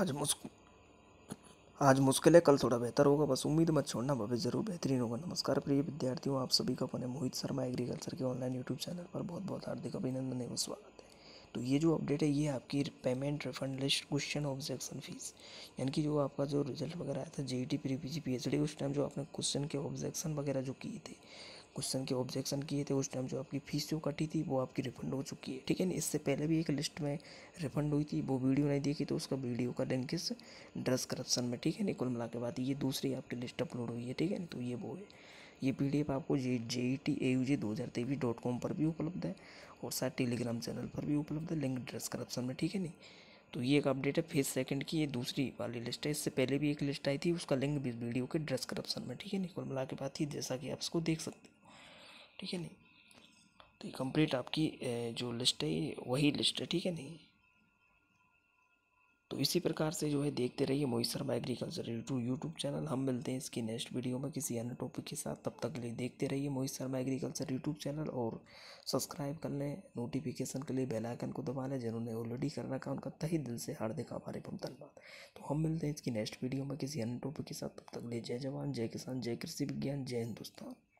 आज मुश्किल आज मुश्किल है कल थोड़ा बेहतर होगा बस उम्मीद मत छोड़ना भविष्य जरूर बेहतरीन होगा नमस्कार प्रिय विद्यार्थियों आप सभी का अपने मोहित शर्मा एग्रीकल्चर के ऑनलाइन यूट्यूब चैनल पर बहुत बहुत हार्दिक अभिनंदन एवं स्वागत है तो ये जो अपडेट है ये आपकी payment refund list question objection fees यानी कि जो आपका जो रिजल्ट वगैरह आया था J E T P G P H D उस टाइम जो आपने क्वेश्चन के ऑब्जेक्शन वगैरह जो किए थे क्वेश्चन के ऑब्जेक्शन किए थे उस टाइम जो आपकी फीस जो कटी थी वो आपकी रिफंड हो चुकी है ठीक है इससे पहले भी एक लिस्ट में रिफंड हुई थी वो वीडियो नहीं देखी तो उसका वीडियो का लिंक इस ड्रेस करप्शन में ठीक है ना कुल मिला के बाद ये दूसरी आपकी लिस्ट अपलोड हुई है ठीक है तो ये वो है ये पी डी एफ आपको जे जे ई टी ए यू जी दो हज़ार तेईस डॉट कॉम पर भी उपलब्ध है और साथ टेलीग्राम चैनल पर भी उपलब्ध है लिंक डिस्क्रिप्शन में ठीक है नहीं तो ये एक अपडेट है फेज सेकंड की ये दूसरी वाली लिस्ट है इससे पहले भी एक लिस्ट आई थी उसका लिंक भी वीडियो के डिस्क्रिप्शन में ठीक है नहीं कुल मिला के बात ही जैसा कि आप इसको देख सकते ठीक है नहीं तो ये कंप्लीट आपकी जो लिस्ट है वही लिस्ट है ठीक है नहीं तो इसी प्रकार से जो है देखते रहिए Mohit Sharma agriculture YouTube YouTube channel हम मिलते हैं इसकी नेक्स्ट वीडियो में किसी अन्य टॉपिक के साथ तब तक के लिए देखते रहिए Mohit Sharma agriculture YouTube channel और सब्सक्राइब कर लें नोटिफिकेशन के लिए बेल आइकन को दबा लें जिन्होंने ऑलरेडी कर रखा उनका तही दिल से हार्दिक आभार एवं धन्यवाद तो हम मिलते हैं इसकी नेक्स्ट वीडियो में किसी अन्य टॉपिक के साथ तब तक के लिए जय जवान जय किसान जय कृषि विज्ञान जय हिंदुस्तान